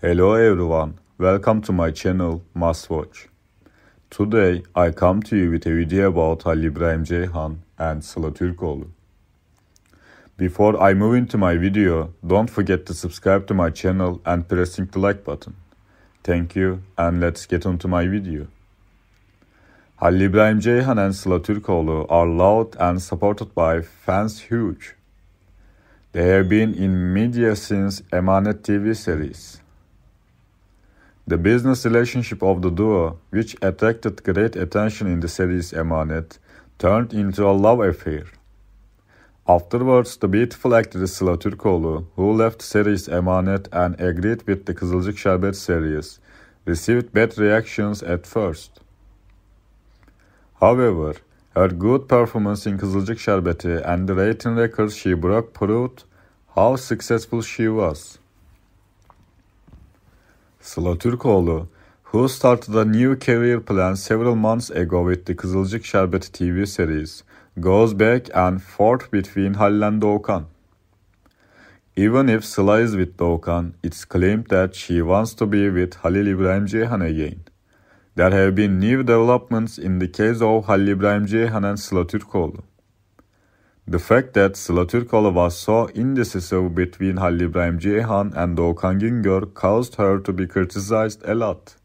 Hello everyone, welcome to my channel Must Watch. Today I come to you with a video about Ali İbrahim Ceyhan and Sıla Türkoğlu. Before I move into my video, don't forget to subscribe to my channel and pressing the like button. Thank you and let's get on to my video. Ali İbrahim Ceyhan and Sıla Türkoğlu are loved and supported by fans huge. They have been in media since Emanet TV series. The business relationship of the duo, which attracted great attention in the series Emanet, turned into a love affair. Afterwards, the beautiful actress Sıla Türkoğlu, who left series Emanet and agreed with the Kızılcık Şerbet series, received bad reactions at first. However, her good performance in Kızılcık Şerbeti and the rating records she broke proved how successful she was. Sıla Türkoğlu Who started a new career plan several months ago with the Kızılcık Şerbeti TV series goes back and forth between Halil and Doğukan. Even if Sıla is with Doğukan, it's claimed that she wants to be with Halil İbrahim Ceyhan again. There have been new developments in the case of Halil İbrahim Ceyhan and Sıla Türkoğlu. The fact that Slotyrkolu was so indecisive between Halil İbrahim Ceyhan and Doğukan Güngör caused her to be criticized a lot.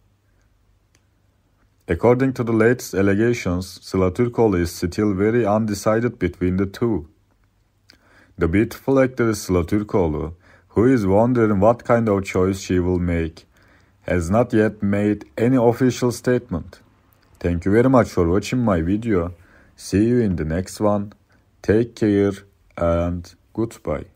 According to the latest allegations, Slotyrkolu is still very undecided between the two. The beautiful actress Slotyrkolu, who is wondering what kind of choice she will make, has not yet made any official statement. Thank you very much for watching my video. See you in the next one. Take care and goodbye.